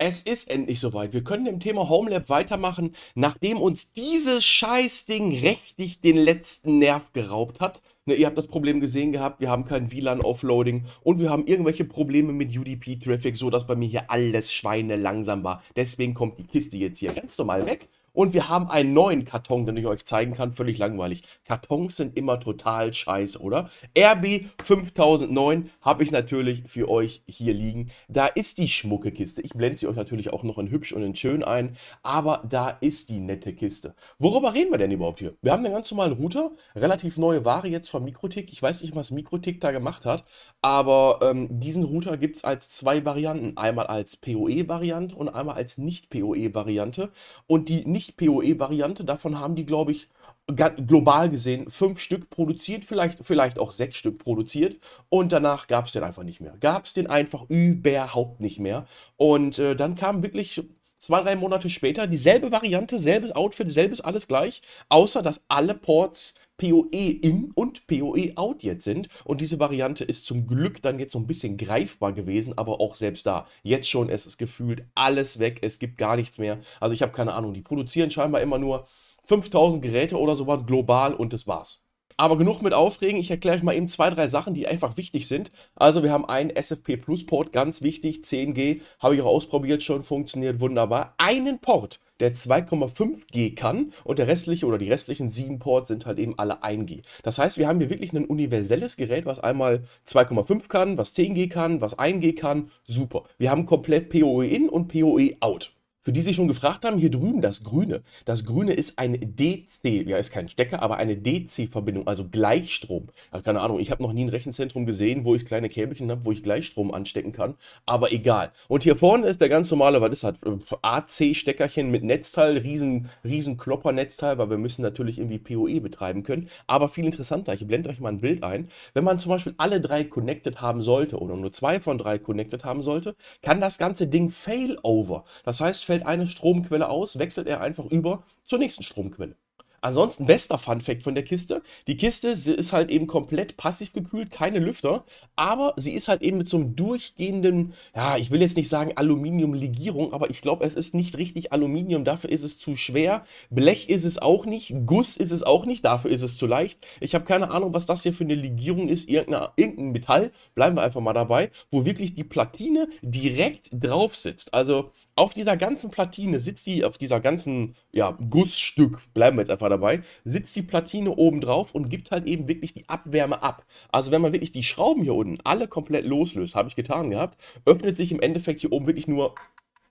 Es ist endlich soweit. Wir können im Thema Homelab weitermachen, nachdem uns dieses Scheißding richtig den letzten Nerv geraubt hat. Ne, ihr habt das Problem gesehen gehabt, wir haben kein WLAN-Offloading und wir haben irgendwelche Probleme mit UDP-Traffic, sodass bei mir hier alles Schweine langsam war. Deswegen kommt die Kiste jetzt hier ganz normal weg. Und wir haben einen neuen Karton, den ich euch zeigen kann. Völlig langweilig. Kartons sind immer total scheiße, oder? RB 5009 habe ich natürlich für euch hier liegen. Da ist die schmucke Kiste. Ich blende sie euch natürlich auch noch in hübsch und in schön ein. Aber da ist die nette Kiste. Worüber reden wir denn überhaupt hier? Wir haben einen ganz normalen Router. Relativ neue Ware jetzt von Mikrotik. Ich weiß nicht, was Mikrotik da gemacht hat. Aber ähm, diesen Router gibt es als zwei Varianten. Einmal als PoE-Variante und einmal als Nicht-PoE-Variante. Und die nicht nicht-POE-Variante. Davon haben die, glaube ich, global gesehen fünf Stück produziert, vielleicht, vielleicht auch sechs Stück produziert. Und danach gab es den einfach nicht mehr. Gab es den einfach überhaupt nicht mehr. Und äh, dann kam wirklich zwei, drei Monate später dieselbe Variante, selbes Outfit, selbes alles gleich, außer dass alle Ports PoE-In und PoE-Out jetzt sind. Und diese Variante ist zum Glück dann jetzt so ein bisschen greifbar gewesen, aber auch selbst da. Jetzt schon, es ist gefühlt alles weg, es gibt gar nichts mehr. Also ich habe keine Ahnung, die produzieren scheinbar immer nur 5000 Geräte oder sowas global und das war's. Aber genug mit Aufregen, ich erkläre euch mal eben zwei, drei Sachen, die einfach wichtig sind. Also wir haben einen SFP Plus Port, ganz wichtig, 10G, habe ich auch ausprobiert, schon funktioniert wunderbar. Einen Port, der 2,5G kann und der restliche oder die restlichen sieben Ports sind halt eben alle 1G. Das heißt, wir haben hier wirklich ein universelles Gerät, was einmal 2,5 kann, was 10G kann, was 1G kann, super. Wir haben komplett PoE in und PoE out für die sich schon gefragt haben, hier drüben das Grüne. Das Grüne ist ein DC, ja ist kein Stecker, aber eine DC-Verbindung, also Gleichstrom. Ja, keine Ahnung, ich habe noch nie ein Rechenzentrum gesehen, wo ich kleine Käbelchen habe, wo ich Gleichstrom anstecken kann, aber egal. Und hier vorne ist der ganz normale, was ist das, AC-Steckerchen äh, mit Netzteil, riesen, riesen Klopper-Netzteil, weil wir müssen natürlich irgendwie PoE betreiben können. Aber viel interessanter, ich blende euch mal ein Bild ein. Wenn man zum Beispiel alle drei connected haben sollte oder nur zwei von drei connected haben sollte, kann das ganze Ding Failover. Das heißt, fällt eine Stromquelle aus, wechselt er einfach über zur nächsten Stromquelle. Ansonsten bester Fun Fact von der Kiste. Die Kiste ist halt eben komplett passiv gekühlt, keine Lüfter, aber sie ist halt eben mit so einem durchgehenden, ja, ich will jetzt nicht sagen Aluminiumlegierung, aber ich glaube, es ist nicht richtig Aluminium, dafür ist es zu schwer. Blech ist es auch nicht, Guss ist es auch nicht, dafür ist es zu leicht. Ich habe keine Ahnung, was das hier für eine Legierung ist, irgendein Metall, bleiben wir einfach mal dabei, wo wirklich die Platine direkt drauf sitzt. Also auf dieser ganzen Platine sitzt die, auf dieser ganzen, ja, Gussstück, bleiben wir jetzt einfach dabei, sitzt die Platine oben drauf und gibt halt eben wirklich die Abwärme ab. Also wenn man wirklich die Schrauben hier unten alle komplett loslöst, habe ich getan gehabt, öffnet sich im Endeffekt hier oben wirklich nur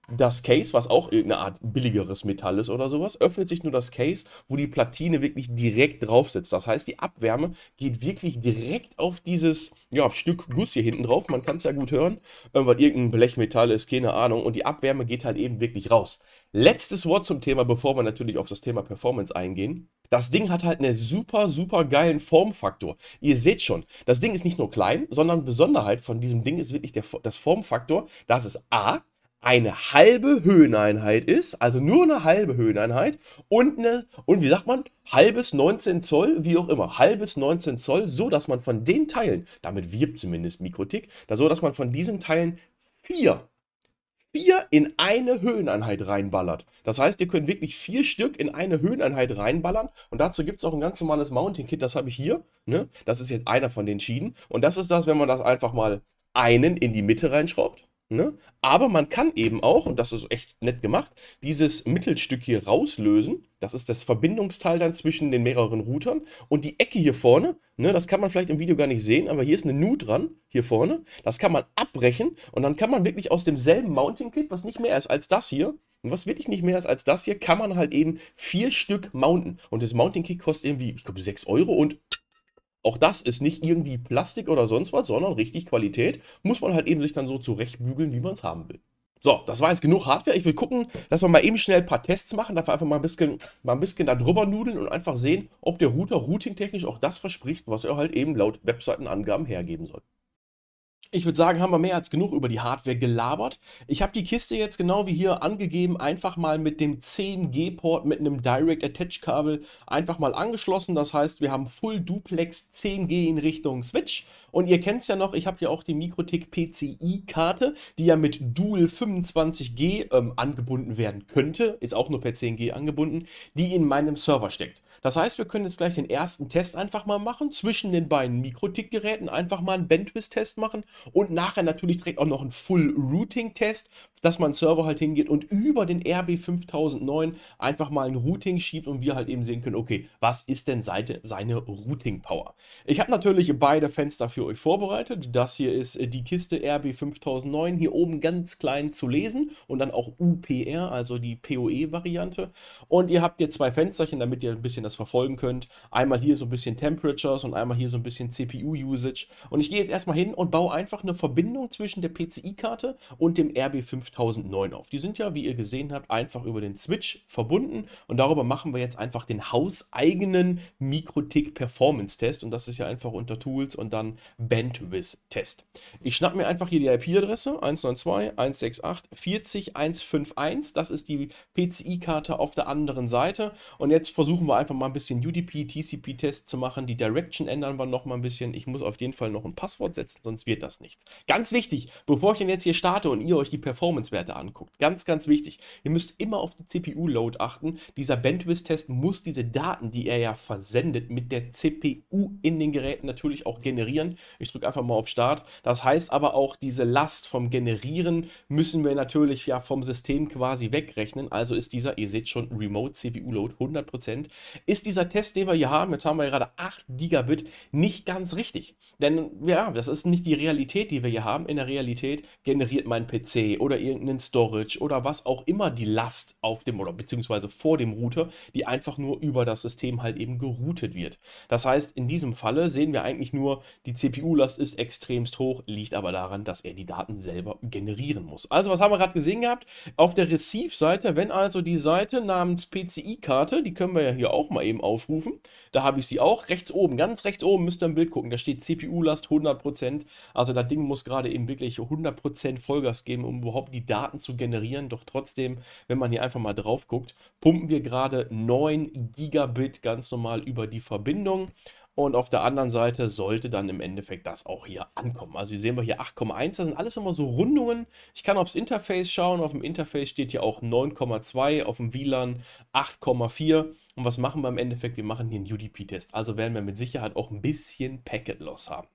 das Case, was auch irgendeine Art billigeres Metall ist oder sowas, öffnet sich nur das Case, wo die Platine wirklich direkt drauf sitzt. Das heißt, die Abwärme geht wirklich direkt auf dieses ja, Stück Guss hier hinten drauf. Man kann es ja gut hören, äh, weil irgendein Blechmetall ist, keine Ahnung. Und die Abwärme geht halt eben wirklich raus. Letztes Wort zum Thema, bevor wir natürlich auf das Thema Performance eingehen. Das Ding hat halt einen super, super geilen Formfaktor. Ihr seht schon, das Ding ist nicht nur klein, sondern Besonderheit von diesem Ding ist wirklich der, das Formfaktor, dass es A, eine halbe Höheneinheit ist, also nur eine halbe Höheneinheit und eine, und wie sagt man, halbes 19 Zoll, wie auch immer, halbes 19 Zoll, so dass man von den Teilen, damit wirbt zumindest Mikrotik, da so dass man von diesen Teilen vier, vier in eine Höheneinheit reinballert. Das heißt, ihr könnt wirklich vier Stück in eine Höheneinheit reinballern und dazu gibt es auch ein ganz normales Mounting Kit, das habe ich hier, ne? das ist jetzt einer von den Schienen und das ist das, wenn man das einfach mal einen in die Mitte reinschraubt Ne? Aber man kann eben auch, und das ist echt nett gemacht, dieses Mittelstück hier rauslösen. Das ist das Verbindungsteil dann zwischen den mehreren Routern. Und die Ecke hier vorne, ne, das kann man vielleicht im Video gar nicht sehen, aber hier ist eine Nu dran, hier vorne. Das kann man abbrechen und dann kann man wirklich aus demselben Mounting Kit, was nicht mehr ist als das hier, und was wirklich nicht mehr ist als das hier, kann man halt eben vier Stück mounten. Und das Mounting Kit kostet irgendwie, ich glaube, 6 Euro und auch das ist nicht irgendwie Plastik oder sonst was, sondern richtig Qualität. Muss man halt eben sich dann so zurechtbügeln, wie man es haben will. So, das war jetzt genug Hardware. Ich will gucken, dass wir mal eben schnell ein paar Tests machen, Dafür einfach mal ein bisschen, mal ein bisschen da drüber nudeln und einfach sehen, ob der Router routingtechnisch auch das verspricht, was er halt eben laut Webseitenangaben hergeben soll. Ich würde sagen, haben wir mehr als genug über die Hardware gelabert. Ich habe die Kiste jetzt genau wie hier angegeben, einfach mal mit dem 10G-Port mit einem Direct Attach-Kabel einfach mal angeschlossen. Das heißt, wir haben Full Duplex 10G in Richtung Switch. Und ihr kennt es ja noch, ich habe ja auch die Mikrotik PCI-Karte, die ja mit Dual 25G ähm, angebunden werden könnte, ist auch nur per 10G angebunden, die in meinem Server steckt. Das heißt, wir können jetzt gleich den ersten Test einfach mal machen, zwischen den beiden Mikrotik-Geräten einfach mal einen Bandwidth-Test machen und nachher natürlich direkt auch noch einen Full Routing Test, dass mein Server halt hingeht und über den RB5009 einfach mal ein Routing schiebt und wir halt eben sehen können, okay, was ist denn Seite, seine Routing Power? Ich habe natürlich beide Fenster für euch vorbereitet. Das hier ist äh, die Kiste RB5009, hier oben ganz klein zu lesen und dann auch UPR, also die PoE-Variante. Und ihr habt hier zwei Fensterchen, damit ihr ein bisschen das verfolgen könnt. Einmal hier so ein bisschen Temperatures und einmal hier so ein bisschen CPU-Usage. Und ich gehe jetzt erstmal hin und baue einfach eine Verbindung zwischen der PCI-Karte und dem RB5009. 5009 auf. Die sind ja, wie ihr gesehen habt, einfach über den Switch verbunden und darüber machen wir jetzt einfach den hauseigenen Mikrotik Performance Test und das ist ja einfach unter Tools und dann Bandwidth Test. Ich schnapp mir einfach hier die IP-Adresse 192.168.40.151, das ist die PCI-Karte auf der anderen Seite und jetzt versuchen wir einfach mal ein bisschen UDP, TCP-Test zu machen, die Direction ändern wir noch mal ein bisschen, ich muss auf jeden Fall noch ein Passwort setzen, sonst wird das nichts. Ganz wichtig, bevor ich denn jetzt hier starte und ihr euch die Performance Performance-Werte anguckt. Ganz, ganz wichtig. Ihr müsst immer auf die CPU-Load achten. Dieser Bandwidth-Test muss diese Daten, die er ja versendet, mit der CPU in den Geräten natürlich auch generieren. Ich drücke einfach mal auf Start. Das heißt aber auch, diese Last vom Generieren müssen wir natürlich ja vom System quasi wegrechnen. Also ist dieser, ihr seht schon, Remote CPU-Load 100%. Ist dieser Test, den wir hier haben, jetzt haben wir gerade 8 Gigabit, nicht ganz richtig. Denn ja, das ist nicht die Realität, die wir hier haben. In der Realität generiert mein PC oder ihr irgendeinen Storage oder was auch immer die Last auf dem oder beziehungsweise vor dem Router, die einfach nur über das System halt eben geroutet wird. Das heißt, in diesem Falle sehen wir eigentlich nur, die CPU-Last ist extremst hoch, liegt aber daran, dass er die Daten selber generieren muss. Also was haben wir gerade gesehen gehabt? Auf der Receive-Seite, wenn also die Seite namens PCI-Karte, die können wir ja hier auch mal eben aufrufen, da habe ich sie auch, rechts oben, ganz rechts oben müsst ihr im Bild gucken, da steht CPU-Last 100%, also das Ding muss gerade eben wirklich 100% Vollgas geben, um überhaupt die die Daten zu generieren. Doch trotzdem, wenn man hier einfach mal drauf guckt, pumpen wir gerade 9 Gigabit ganz normal über die Verbindung. Und auf der anderen Seite sollte dann im Endeffekt das auch hier ankommen. Also hier sehen wir hier 8,1, das sind alles immer so Rundungen. Ich kann aufs Interface schauen, auf dem Interface steht hier auch 9,2, auf dem WLAN 8,4. Und was machen wir im Endeffekt? Wir machen hier einen UDP-Test. Also werden wir mit Sicherheit auch ein bisschen Packet-Loss haben.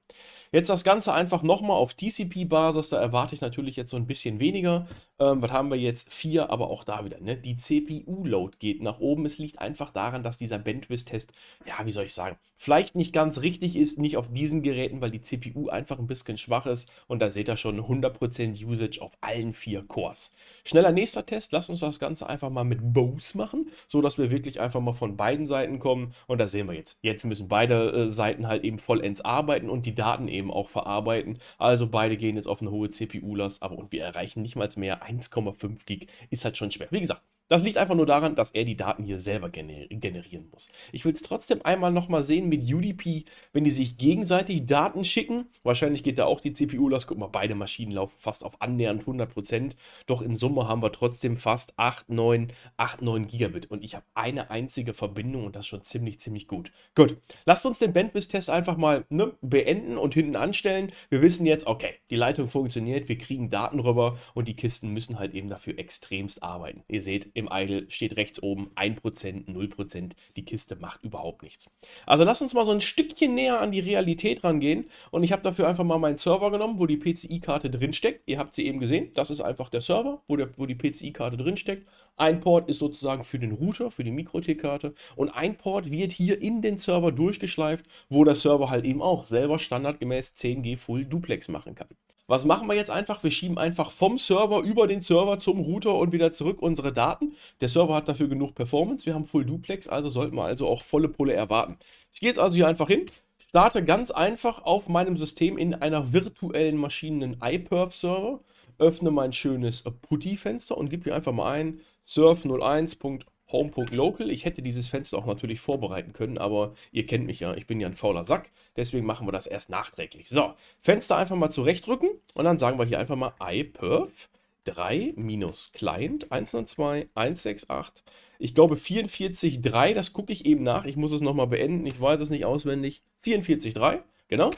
Jetzt das Ganze einfach nochmal auf TCP-Basis. Da erwarte ich natürlich jetzt so ein bisschen weniger. Ähm, was haben wir jetzt? Vier, aber auch da wieder. Ne? Die CPU-Load geht nach oben. Es liegt einfach daran, dass dieser Bandwidth-Test, ja, wie soll ich sagen, vielleicht nicht ganz richtig ist. Nicht auf diesen Geräten, weil die CPU einfach ein bisschen schwach ist. Und da seht ihr schon 100% Usage auf allen vier Cores. Schneller nächster Test. Lasst uns das Ganze einfach mal mit Bose machen, sodass wir wirklich einfach mal aber von beiden Seiten kommen. Und da sehen wir jetzt. Jetzt müssen beide äh, Seiten halt eben vollends arbeiten und die Daten eben auch verarbeiten. Also beide gehen jetzt auf eine hohe CPU-Last, aber und wir erreichen nicht mal mehr 1,5 Gig. Ist halt schon schwer. Wie gesagt, das liegt einfach nur daran, dass er die Daten hier selber gener generieren muss. Ich will es trotzdem einmal nochmal sehen mit UDP, wenn die sich gegenseitig Daten schicken. Wahrscheinlich geht da auch die CPU los. Guck mal, beide Maschinen laufen fast auf annähernd 100%. Prozent. Doch in Summe haben wir trotzdem fast 8, 9, 8, 9 Gigabit. Und ich habe eine einzige Verbindung und das schon ziemlich, ziemlich gut. Gut, lasst uns den Bandwidth-Test einfach mal ne, beenden und hinten anstellen. Wir wissen jetzt, okay, die Leitung funktioniert, wir kriegen Daten rüber und die Kisten müssen halt eben dafür extremst arbeiten. Ihr seht, im im Idle steht rechts oben 1%, 0%. Die Kiste macht überhaupt nichts. Also lass uns mal so ein Stückchen näher an die Realität rangehen. Und ich habe dafür einfach mal meinen Server genommen, wo die PCI-Karte drinsteckt. Ihr habt sie eben gesehen. Das ist einfach der Server, wo, der, wo die PCI-Karte drinsteckt. Ein Port ist sozusagen für den Router, für die Mikrotik-Karte. Und ein Port wird hier in den Server durchgeschleift, wo der Server halt eben auch selber standardgemäß 10G Full Duplex machen kann. Was machen wir jetzt einfach? Wir schieben einfach vom Server über den Server zum Router und wieder zurück unsere Daten. Der Server hat dafür genug Performance. Wir haben Full Duplex, also sollten wir also auch volle Pulle erwarten. Ich gehe jetzt also hier einfach hin, starte ganz einfach auf meinem System in einer virtuellen Maschine einen iPerf-Server, öffne mein schönes Putty-Fenster und gebe hier einfach mal ein surf01.org home.local. Ich hätte dieses Fenster auch natürlich vorbereiten können, aber ihr kennt mich ja, ich bin ja ein fauler Sack, deswegen machen wir das erst nachträglich. So, Fenster einfach mal zurechtrücken und dann sagen wir hier einfach mal iperf 3 minus client 102 168. Ich glaube 44.3, das gucke ich eben nach. Ich muss es nochmal beenden, ich weiß es nicht auswendig. 44.3, genau.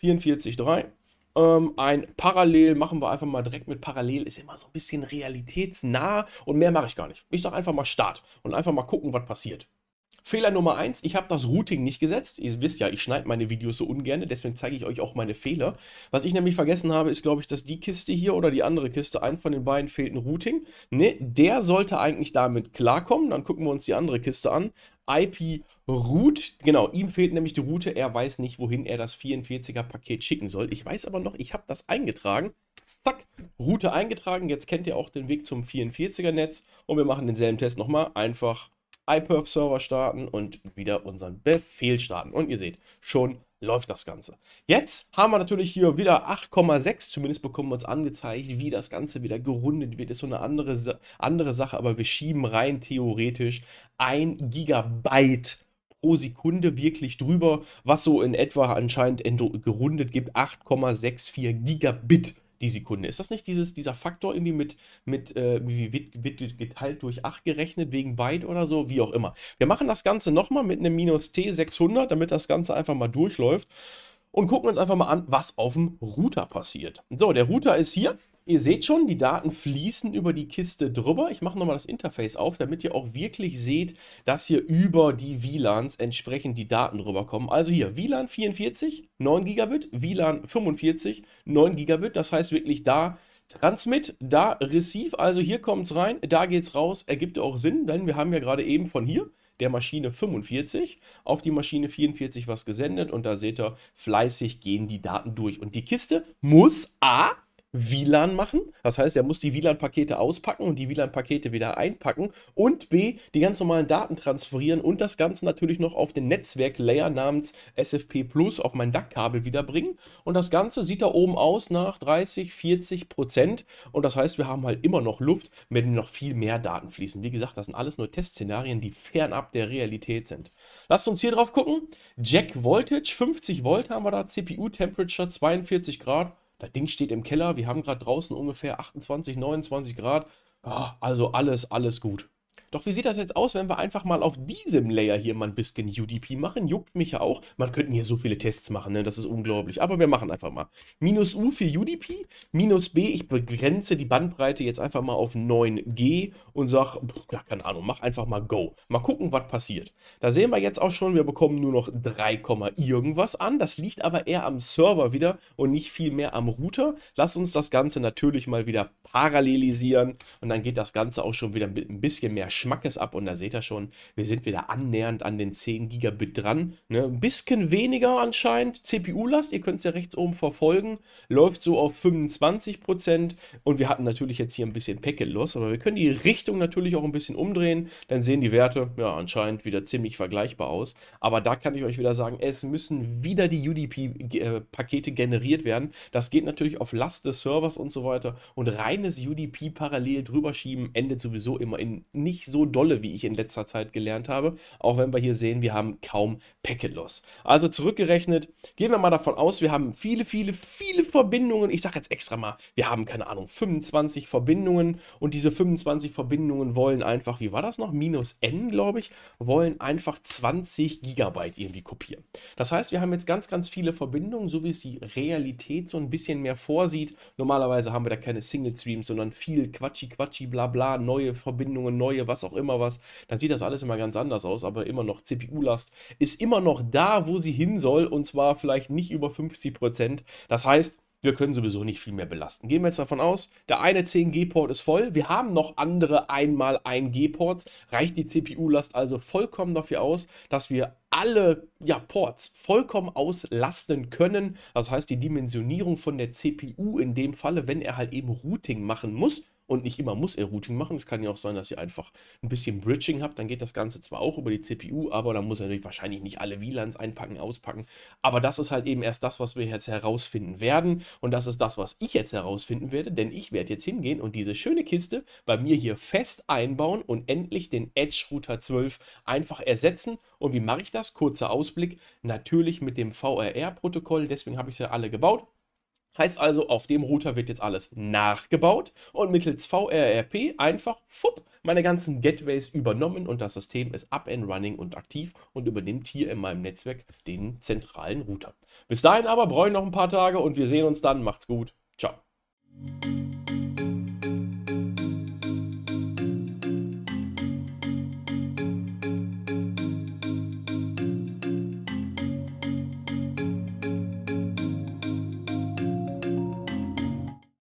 44.3 ähm, ein Parallel machen wir einfach mal direkt mit Parallel, ist immer so ein bisschen realitätsnah und mehr mache ich gar nicht. Ich sage einfach mal Start und einfach mal gucken, was passiert. Fehler Nummer 1, ich habe das Routing nicht gesetzt. Ihr wisst ja, ich schneide meine Videos so ungern, deswegen zeige ich euch auch meine Fehler. Was ich nämlich vergessen habe, ist, glaube ich, dass die Kiste hier oder die andere Kiste, ein von den beiden fehlt ein Routing. Ne, der sollte eigentlich damit klarkommen. Dann gucken wir uns die andere Kiste an. IP Root. Genau, ihm fehlt nämlich die Route. Er weiß nicht, wohin er das 44er-Paket schicken soll. Ich weiß aber noch, ich habe das eingetragen. Zack, Route eingetragen. Jetzt kennt ihr auch den Weg zum 44er-Netz. Und wir machen denselben Test nochmal. Einfach iPerf-Server starten und wieder unseren Befehl starten. Und ihr seht, schon läuft das Ganze. Jetzt haben wir natürlich hier wieder 8,6, zumindest bekommen wir uns angezeigt, wie das Ganze wieder gerundet wird. Ist so eine andere, andere Sache, aber wir schieben rein theoretisch 1 Gigabyte pro Sekunde wirklich drüber, was so in etwa anscheinend gerundet gibt, 8,64 Gigabit die Sekunde. Ist das nicht dieses, dieser Faktor irgendwie mit, mit äh, wird, geteilt durch 8 gerechnet, wegen Byte oder so, wie auch immer. Wir machen das Ganze nochmal mit einem minus T 600, damit das Ganze einfach mal durchläuft und gucken uns einfach mal an, was auf dem Router passiert. So, der Router ist hier. Ihr seht schon, die Daten fließen über die Kiste drüber. Ich mache nochmal das Interface auf, damit ihr auch wirklich seht, dass hier über die WLANs entsprechend die Daten rüberkommen. Also hier WLAN 44, 9 Gigabit, WLAN 45, 9 Gigabit. Das heißt wirklich da Transmit, da Receive. Also hier kommt es rein, da geht es raus. Ergibt auch Sinn, denn wir haben ja gerade eben von hier der Maschine 45 auf die Maschine 44 was gesendet und da seht ihr, fleißig gehen die Daten durch. Und die Kiste muss A WLAN machen. Das heißt, er muss die WLAN-Pakete auspacken und die WLAN-Pakete wieder einpacken. Und B, die ganz normalen Daten transferieren und das Ganze natürlich noch auf den Netzwerk-Layer namens SFP Plus auf mein DAC-Kabel wiederbringen. Und das Ganze sieht da oben aus nach 30, 40 Prozent. Und das heißt, wir haben halt immer noch Luft, wenn noch viel mehr Daten fließen. Wie gesagt, das sind alles nur Testszenarien, die fernab der Realität sind. Lasst uns hier drauf gucken. Jack Voltage, 50 Volt haben wir da, CPU Temperature 42 Grad das Ding steht im Keller. Wir haben gerade draußen ungefähr 28, 29 Grad. Ah, also alles, alles gut. Doch wie sieht das jetzt aus, wenn wir einfach mal auf diesem Layer hier mal ein bisschen UDP machen? Juckt mich ja auch. Man könnten hier so viele Tests machen, ne? das ist unglaublich. Aber wir machen einfach mal. Minus U für UDP, minus B. Ich begrenze die Bandbreite jetzt einfach mal auf 9G und sage, ja, keine Ahnung, mach einfach mal Go. Mal gucken, was passiert. Da sehen wir jetzt auch schon, wir bekommen nur noch 3, irgendwas an. Das liegt aber eher am Server wieder und nicht viel mehr am Router. Lass uns das Ganze natürlich mal wieder parallelisieren und dann geht das Ganze auch schon wieder mit ein bisschen mehr Sch Schmackes ab und da seht ihr schon, wir sind wieder annähernd an den 10 Gigabit dran. Ne? Ein bisschen weniger anscheinend CPU-Last, ihr könnt es ja rechts oben verfolgen, läuft so auf 25% und wir hatten natürlich jetzt hier ein bisschen Packet-Loss, aber wir können die Richtung natürlich auch ein bisschen umdrehen, dann sehen die Werte ja anscheinend wieder ziemlich vergleichbar aus, aber da kann ich euch wieder sagen, es müssen wieder die UDP-Pakete äh, generiert werden. Das geht natürlich auf Last des Servers und so weiter und reines UDP parallel drüber schieben endet sowieso immer in nicht so so dolle, wie ich in letzter Zeit gelernt habe. Auch wenn wir hier sehen, wir haben kaum Packet Loss. Also zurückgerechnet, gehen wir mal davon aus, wir haben viele, viele, viele Verbindungen. Ich sage jetzt extra mal, wir haben, keine Ahnung, 25 Verbindungen. Und diese 25 Verbindungen wollen einfach, wie war das noch? Minus N, glaube ich, wollen einfach 20 Gigabyte irgendwie kopieren. Das heißt, wir haben jetzt ganz, ganz viele Verbindungen, so wie es die Realität so ein bisschen mehr vorsieht. Normalerweise haben wir da keine Single Streams, sondern viel Quatschi, Quatschi, bla, bla, neue Verbindungen, neue was auch immer was, dann sieht das alles immer ganz anders aus, aber immer noch CPU-Last ist immer noch da, wo sie hin soll und zwar vielleicht nicht über 50%. Prozent. Das heißt, wir können sowieso nicht viel mehr belasten. Gehen wir jetzt davon aus, der eine 10G-Port ist voll, wir haben noch andere 1 x 1G-Ports, reicht die CPU-Last also vollkommen dafür aus, dass wir alle ja, Ports vollkommen auslasten können. Das heißt, die Dimensionierung von der CPU in dem Falle, wenn er halt eben Routing machen muss, und nicht immer muss er Routing machen. Es kann ja auch sein, dass ihr einfach ein bisschen Bridging habt. Dann geht das Ganze zwar auch über die CPU, aber dann muss er natürlich wahrscheinlich nicht alle WLANs einpacken, auspacken. Aber das ist halt eben erst das, was wir jetzt herausfinden werden. Und das ist das, was ich jetzt herausfinden werde, denn ich werde jetzt hingehen und diese schöne Kiste bei mir hier fest einbauen und endlich den Edge Router 12 einfach ersetzen. Und wie mache ich das? Kurzer Ausblick. Natürlich mit dem VRR-Protokoll. Deswegen habe ich sie alle gebaut. Heißt also, auf dem Router wird jetzt alles nachgebaut und mittels VRRP einfach fupp, meine ganzen Gateways übernommen und das System ist up and running und aktiv und übernimmt hier in meinem Netzwerk den zentralen Router. Bis dahin aber bräuchten noch ein paar Tage und wir sehen uns dann. Macht's gut. Ciao.